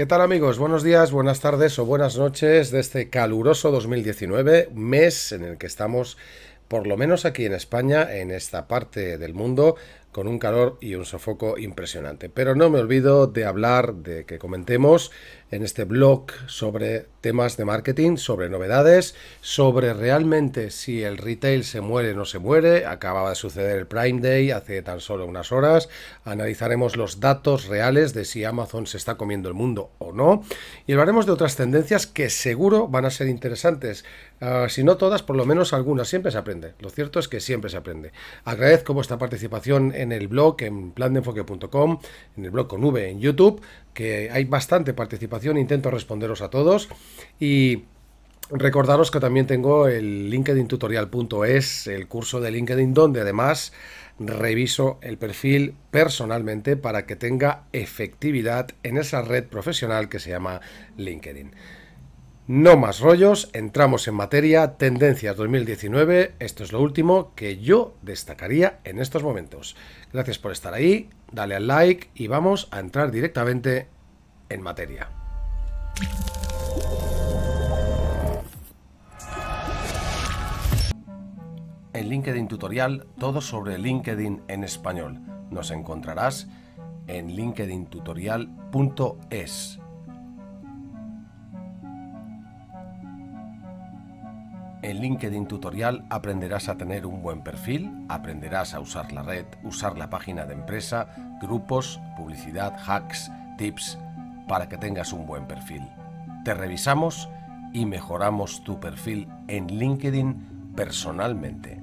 ¿Qué tal amigos? Buenos días, buenas tardes o buenas noches de este caluroso 2019, mes en el que estamos, por lo menos aquí en España, en esta parte del mundo, con un calor y un sofoco impresionante. Pero no me olvido de hablar, de que comentemos en este blog sobre temas de marketing, sobre novedades, sobre realmente si el retail se muere o no se muere. Acababa de suceder el Prime Day hace tan solo unas horas. Analizaremos los datos reales de si Amazon se está comiendo el mundo o no. Y hablaremos de otras tendencias que seguro van a ser interesantes. Ah, si no todas, por lo menos algunas. Siempre se aprende. Lo cierto es que siempre se aprende. Agradezco vuestra participación en el blog, en plandenfoque.com, en el blog con V, en YouTube que hay bastante participación, intento responderos a todos y recordaros que también tengo el linkedin tutorial.es el curso de LinkedIn donde además reviso el perfil personalmente para que tenga efectividad en esa red profesional que se llama LinkedIn. No más rollos, entramos en materia, tendencias 2019, esto es lo último que yo destacaría en estos momentos. Gracias por estar ahí, dale al like y vamos a entrar directamente en materia. En LinkedIn Tutorial, todo sobre LinkedIn en español. Nos encontrarás en linkedintutorial.es. En LinkedIn Tutorial aprenderás a tener un buen perfil, aprenderás a usar la red, usar la página de empresa, grupos, publicidad, hacks, tips, para que tengas un buen perfil. Te revisamos y mejoramos tu perfil en LinkedIn personalmente.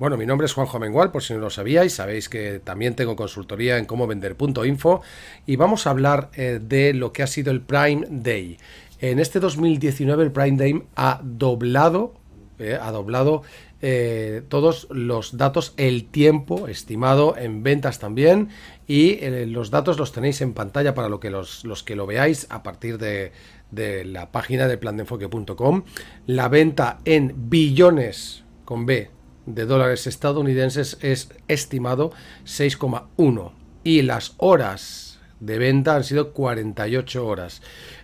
Bueno, mi nombre es Juanjo Amengual, por si no lo sabíais, sabéis que también tengo consultoría en cómo vender.info y vamos a hablar eh, de lo que ha sido el Prime Day. En este 2019 el Prime Day ha doblado, eh, ha doblado eh, todos los datos, el tiempo estimado en ventas también y los datos los tenéis en pantalla para lo que los, que lo veáis a partir de, de la página de plandenfoque.com. La venta en billones con B de dólares estadounidenses es estimado 6,1 y las horas de venta han sido 48 horas.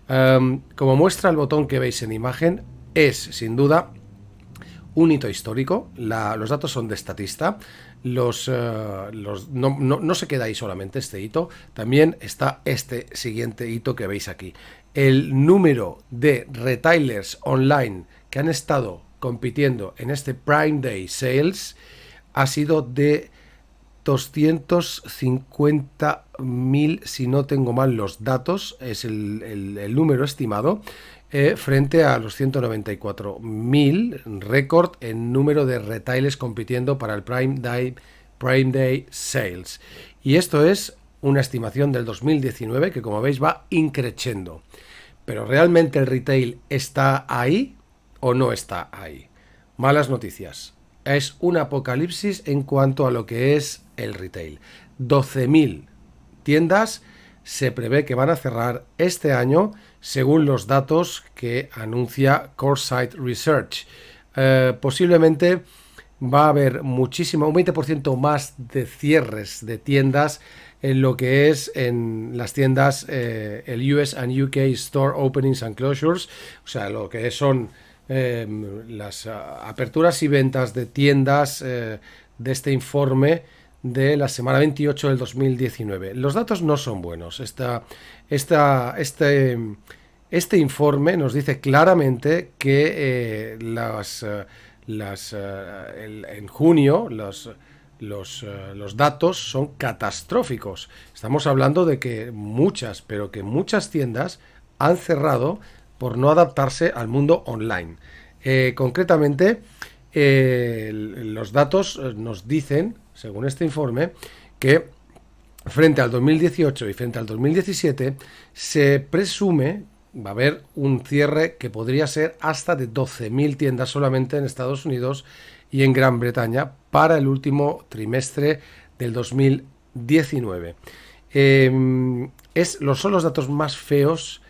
Em, como muestra el botón que veis en imagen, es sin duda un hito histórico. los datos son de estatista. Los, eh, no, no, se queda ahí solamente este hito, también está este siguiente hito que veis aquí. El número de retailers online que han estado compitiendo en este Prime Day Sales ha sido de 250.000, si no tengo mal los datos, es el, número estimado, eh, frente a los 194.000, récord en número de retailers compitiendo para el Prime Day, Prime Day Sales. Y esto es una estimación del 2019 que, como veis, va increciendo. Pero realmente el retail está ahí, o no está ahí. Malas noticias. Es un apocalipsis en cuanto a lo que es el retail. 12.000 tiendas se prevé que van a cerrar este año según los datos que anuncia CoreSite Research. Eh, posiblemente va a haber muchísimo, un 20% más de cierres de tiendas en lo que es en las tiendas eh, el US and UK Store Openings and Closures, o sea, lo que son Em, las aperturas y ventas de tiendas eh, de este informe de la semana 28 del 2019. Los datos no son buenos. este, este informe nos dice claramente que eh, las, eh, las, en junio los, los, los datos son catastróficos. Estamos hablando de que muchas, pero que muchas tiendas han cerrado por no adaptarse al mundo online. Eh, concretamente, eh, los datos eh, nos dicen, según este informe, que frente al 2018 y frente al 2017 se presume va a haber un cierre que podría ser hasta de 12.000 tiendas solamente en Estados Unidos y en Gran Bretaña para el último trimestre del 2019. Em, es son los datos más feos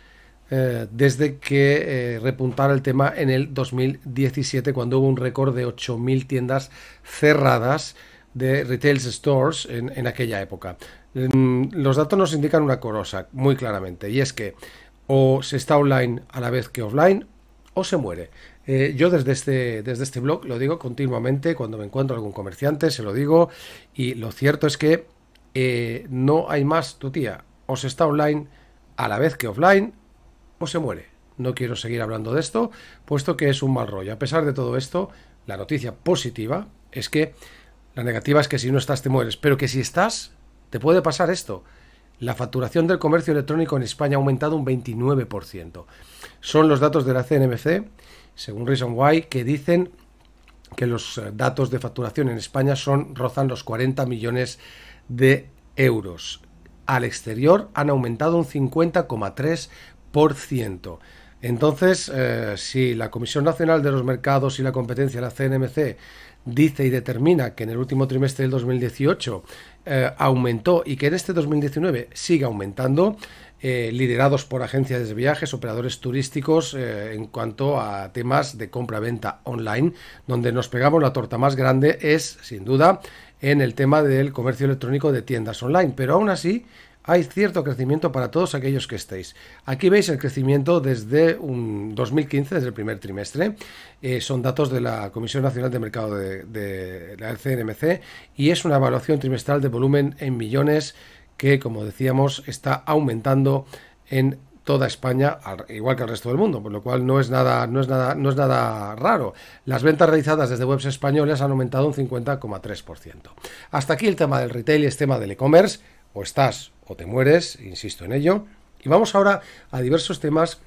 eh, desde que eh, repuntara el tema en el 2017, cuando hubo un récord de 8.000 tiendas cerradas de retail stores en, aquella época. Mm, los datos nos indican una cosa muy claramente, y es que o se está online a la vez que offline, o se muere. Eh, yo desde este, desde este blog lo digo continuamente, cuando me encuentro algún comerciante se lo digo, y lo cierto es que no hay más tu tía. O se está online a la vez que offline, o pues se muere. No quiero seguir hablando de esto, puesto que es un mal rollo. A pesar de todo esto, la noticia positiva es que la negativa es que si no estás te mueres, pero que si estás, te puede pasar esto. La facturación del comercio electrónico en España ha aumentado un 29%. Son los datos de la CNMC, según Reason Why, que dicen que los eh, datos de facturación en España son rozan los 40 millones de euros. Al exterior han aumentado un 50,3%. Entonces, eh, si la Comisión Nacional de los Mercados y la Competencia, la CNMC, dice y determina que en el último trimestre del 2018 eh, aumentó y que en este 2019 sigue aumentando, eh, liderados por agencias de viajes, operadores turísticos en cuanto a temas de compra-venta online, donde nos pegamos la torta más grande es, sin duda, en el tema del comercio electrónico de tiendas online. Pero aún así, hay cierto crecimiento para todos aquellos que estéis. Aquí veis el crecimiento desde un 2015, desde el primer trimestre. Eh, son datos de la Comisión Nacional de Mercado de, la CNMC y es una evaluación trimestral de volumen en millones que, como decíamos, está aumentando en toda España, igual que el resto del mundo, por lo cual no es nada, no es nada, no es nada raro. Las ventas realizadas desde webs españolas han aumentado un 50,3%. Hasta aquí el tema del retail y el tema del e-commerce o estás o te mueres, insisto en ello. Y vamos ahora a diversos temas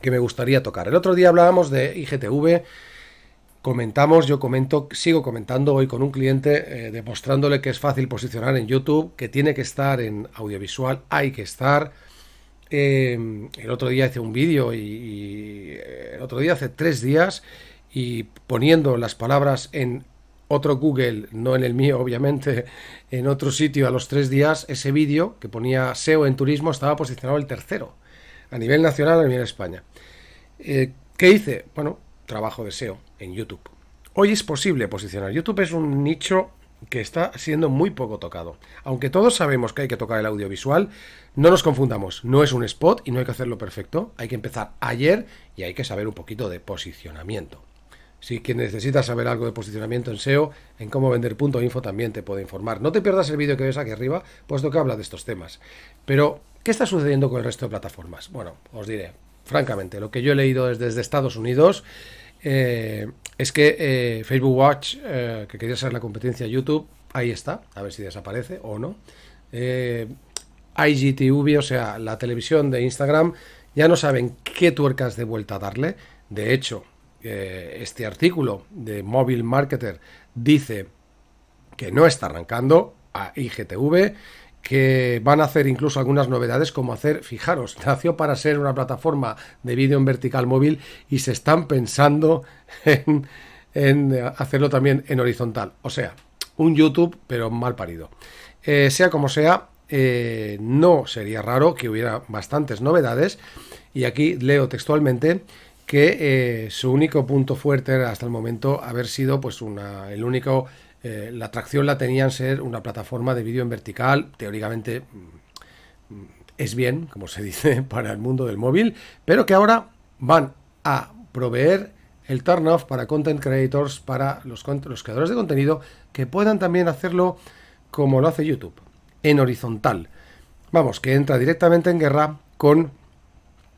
que me gustaría tocar. El otro día hablábamos de IGTV, comentamos, yo comento, sigo comentando hoy con un cliente, eh, demostrándole que es fácil posicionar en YouTube, que tiene que estar en audiovisual, hay que estar. Eh, el otro día hice un vídeo y eh, el otro día hace tres días y poniendo las palabras en otro Google, no en el mío obviamente, en otro sitio a los tres días, ese vídeo que ponía SEO en turismo estaba posicionado el tercero, a nivel nacional, a nivel España. Eh, ¿Qué hice? Bueno, trabajo de SEO en YouTube. Hoy es posible posicionar. YouTube es un nicho que está siendo muy poco tocado. Aunque todos sabemos que hay que tocar el audiovisual, no nos confundamos, no es un spot y no hay que hacerlo perfecto, hay que empezar ayer y hay que saber un poquito de posicionamiento. Si quien necesita saber algo de posicionamiento en SEO, en cómo info también te puede informar. No te pierdas el vídeo que ves aquí arriba, puesto que habla de estos temas. Pero, ¿qué está sucediendo con el resto de plataformas? Bueno, os diré, francamente, lo que yo he leído desde, desde Estados Unidos eh, es que eh, Facebook Watch, eh, que quería ser la competencia YouTube, ahí está, a ver si desaparece o no. IGTV, o sea, la televisión de Instagram, ya no saben qué tuercas de vuelta darle. De hecho, eh, este artículo de Mobile Marketer dice que no está arrancando a IGTV, que van a hacer incluso algunas novedades como hacer, fijaros, nació para ser una plataforma de vídeo en vertical móvil y se están pensando en, hacerlo también en horizontal. O sea, un YouTube, pero mal parido. Eh, sea como sea, eh, no sería raro que hubiera bastantes novedades. Y aquí leo textualmente que eh, su único punto fuerte hasta el momento haber sido pues una, el único, eh, la atracción la tenían ser una plataforma de vídeo en vertical, teóricamente mm, es bien, como se dice, para el mundo del móvil, pero que ahora van a proveer el turn off para content creators, para los, los creadores de contenido, que puedan también hacerlo como lo hace YouTube, en horizontal. Vamos, que entra directamente en guerra con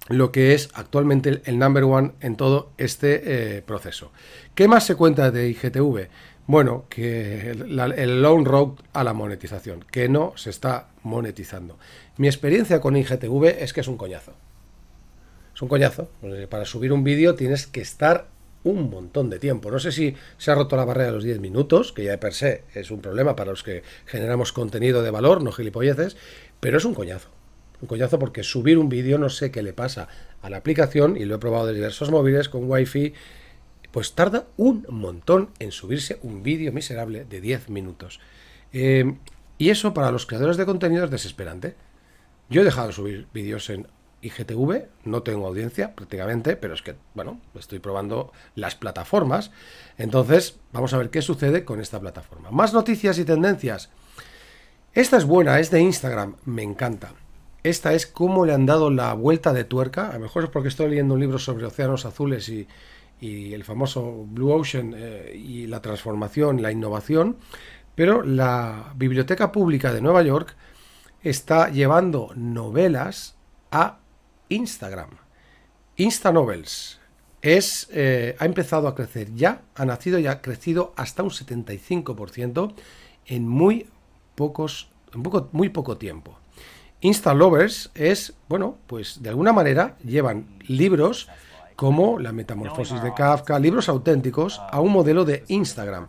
lo que es actualmente el number one en todo este eh, proceso. ¿Qué más se cuenta de IGTV? Bueno, que el, long road a la monetización, que no se está monetizando. Mi experiencia con IGTV es que es un coñazo. Es un coñazo. Para subir un vídeo tienes que estar un montón de tiempo. No sé si se ha roto la barrera de los 10 minutos, que ya de per se es un problema para los que generamos contenido de valor, no gilipolleces, pero es un coñazo un collazo porque subir un vídeo no sé qué le pasa a la aplicación y lo he probado de diversos móviles con wifi, pues tarda un montón en subirse un vídeo miserable de 10 minutos. Em, y eso para los creadores de contenido es desesperante. Yo he dejado de subir vídeos en IGTV, no tengo audiencia prácticamente, pero es que, bueno, estoy probando las plataformas. Entonces, vamos a ver qué sucede con esta plataforma. Más noticias y tendencias. Esta es buena, es de Instagram, me encanta esta es cómo le han dado la vuelta de tuerca. A lo mejor es porque estoy leyendo un libro sobre océanos azules y, el famoso Blue Ocean eh, y la transformación, la innovación, pero la Biblioteca Pública de Nueva York está llevando novelas a Instagram. Insta Novels es, eh, ha empezado a crecer ya, ha nacido y ha crecido hasta un 75% en muy, pocos, muy poco tiempo instalovers Lovers es, bueno, pues de alguna manera llevan libros como La Metamorfosis de Kafka, libros auténticos, a un modelo de Instagram.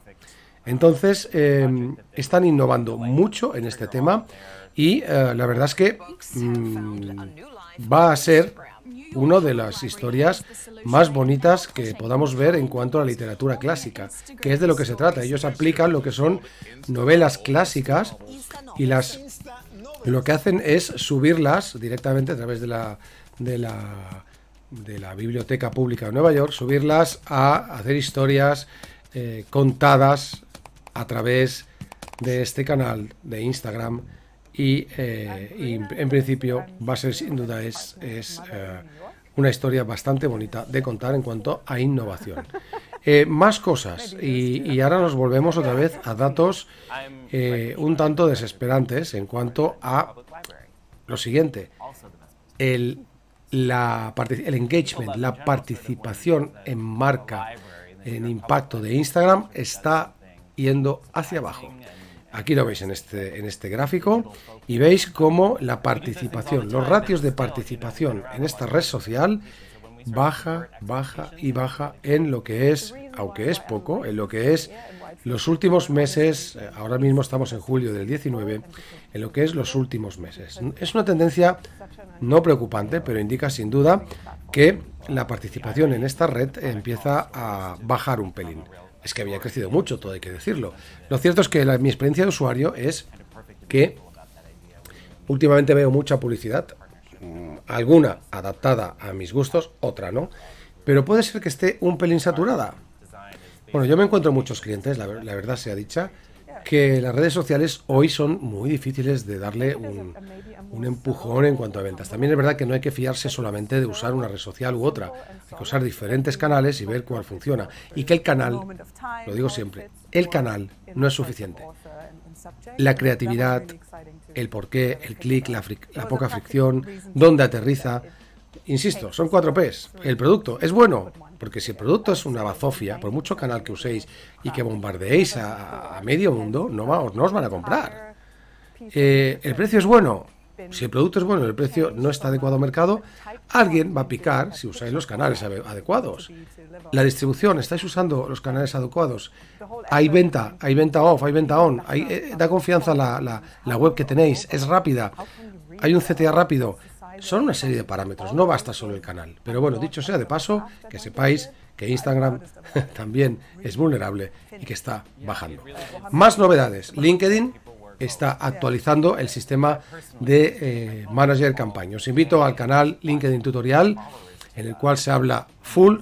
Entonces, em, están innovando mucho en este tema y eh, la verdad es que mm, va a ser una de las historias más bonitas que podamos ver en cuanto a la literatura clásica, que es de lo que se trata. Ellos aplican lo que son novelas clásicas y las lo que hacen es subirlas directamente a través de la, de la, Biblioteca Pública de Nueva York, subirlas a hacer historias eh, contadas a través de este canal de Instagram y, eh, en principio va a ser sin duda es, eh, una historia bastante bonita de contar en cuanto a innovación. Eh, más cosas, y, ahora nos volvemos otra vez a datos eh, un tanto desesperantes en cuanto a lo siguiente, el, la, el engagement, la participación en marca, en impacto de Instagram está yendo hacia abajo. Aquí lo veis en este, en este gráfico y veis cómo la participación, los ratios de participación en esta red social baja, baja y baja en lo que es, aunque es poco, en lo que es los últimos meses, eh, ahora mismo estamos en julio del 19, en lo que es los últimos meses. Es una tendencia no preocupante, pero indica sin duda que la participación en esta red empieza a bajar un pelín. Es que había crecido mucho, todo hay que decirlo. Lo cierto es que mi experiencia de usuario es que últimamente veo mucha publicidad Mm, alguna adaptada a mis gustos, otra no, pero puede ser que esté un pelín saturada. Bueno, yo me encuentro muchos clientes, la, la verdad sea dicha, que las redes sociales hoy son muy difíciles de darle un, un, empujón en cuanto a ventas. También es verdad que no hay que fiarse solamente de usar una red social u otra, hay que usar diferentes canales y ver cuál funciona. Y que el canal, lo digo siempre, el canal no es suficiente la creatividad, el porqué, el clic, la, poca fricción, dónde aterriza. Insisto, son cuatro P's. El producto es bueno, porque si el producto es una bazofia, por mucho canal que uséis y que bombardeéis a, medio mundo, no, os van a comprar. Eh, el precio es bueno, si el producto es bueno y el precio no está adecuado al mercado, alguien va a picar si usáis los canales adecuados. La distribución, estáis usando los canales adecuados. Hay venta, hay venta off, hay venta on. Hay, eh, da confianza la, la, la web que tenéis, es rápida. Hay un CTA rápido. Son una serie de parámetros, no basta solo el canal. Pero bueno, dicho sea de paso, que sepáis que Instagram también es vulnerable y que está bajando. Más novedades. LinkedIn está actualizando el sistema de eh, Manager Campaña. Os invito al canal LinkedIn Tutorial, en el cual se habla full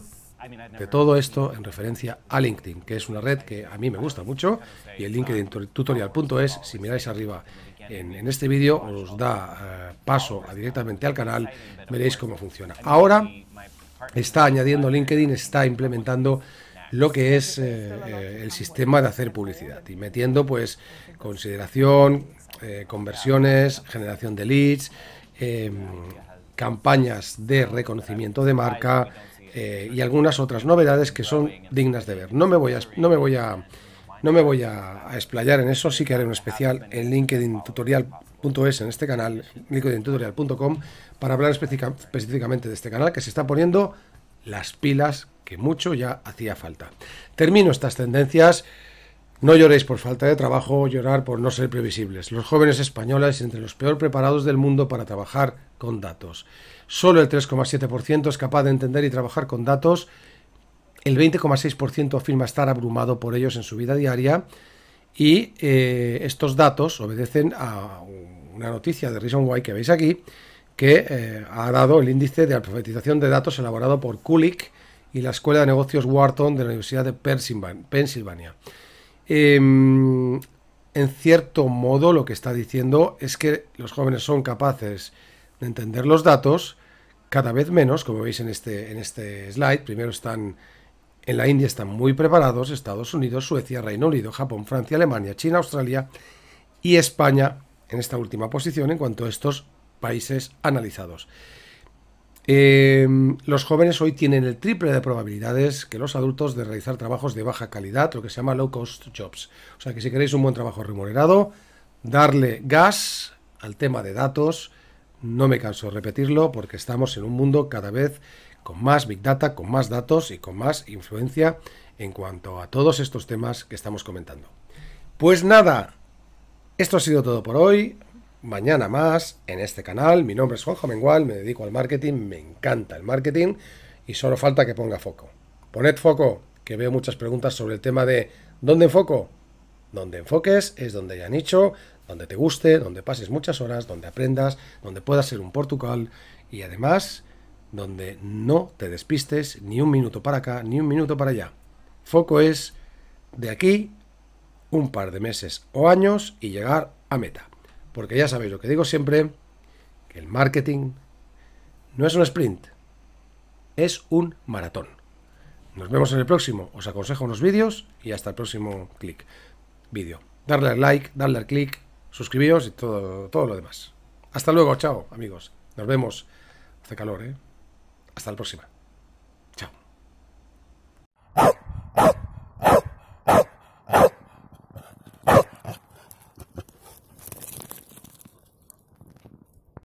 de todo esto en referencia a LinkedIn, que es una red que a mí me gusta mucho, y el LinkedIn tutorial.es, si miráis arriba en, este vídeo, os da eh, paso directamente al canal, veréis cómo funciona. Ahora está añadiendo LinkedIn, está implementando lo que es eh, eh, el sistema de hacer publicidad y metiendo pues consideración, eh, conversiones, generación de leads, em, campañas de reconocimiento de marca y algunas otras novedades que son dignas de ver. No me voy a, no me voy a, no me voy a, explayar en eso, sí que haré un especial en LinkedIn Tutorial es en este canal, linkedintutorial.com para hablar específicamente de este canal que se está poniendo las pilas, que mucho ya hacía falta. Termino estas tendencias. No lloréis por falta de trabajo llorar por no ser previsibles. Los jóvenes españoles entre los peor preparados del mundo para trabajar con datos. Solo el 3,7% es capaz de entender y trabajar con datos. El 20,6% afirma estar abrumado por ellos en su vida diaria. Y eh, estos datos obedecen a una noticia de Reason Why que veis aquí, que eh, ha dado el índice de alfabetización de datos elaborado por Kulik y la Escuela de Negocios Wharton de la Universidad de Pensilvania. Em, en cierto modo, lo que está diciendo es que los jóvenes son capaces de entender los datos cada vez menos, como veis en este, en este slide. Primero están en la India, están muy preparados, Estados Unidos, Suecia, Reino Unido, Japón, Francia, Alemania, China, Australia y España en esta última posición en cuanto a estos países analizados. Eh, los jóvenes hoy tienen el triple de probabilidades que los adultos de realizar trabajos de baja calidad, lo que se llama low cost jobs. O sea que si queréis un buen trabajo remunerado, darle gas al tema de datos. No me canso de repetirlo porque estamos en un mundo cada vez con más big data, con más datos y con más influencia en cuanto a todos estos temas que estamos comentando. Pues nada, esto ha sido todo por hoy mañana más en este canal. Mi nombre es Juanjo Mengual, me dedico al marketing, me encanta el marketing y solo falta que ponga foco. Poned foco, que veo muchas preguntas sobre el tema de ¿dónde enfoco? Donde enfoques es donde ya nicho, donde te guste, donde pases muchas horas, donde aprendas, donde puedas ser un Portugal y además donde no te despistes ni un minuto para acá ni un minuto para allá. Foco es de aquí un par de meses o años y llegar a meta. Porque ya sabéis lo que digo siempre, que el marketing no es un sprint, es un maratón. Nos vemos en el próximo. Os aconsejo unos vídeos y hasta el próximo clic. Vídeo. Darle al like, darle al clic, suscribiros y todo, todo lo demás. Hasta luego, chao amigos. Nos vemos. Hace calor, ¿eh? Hasta la próxima.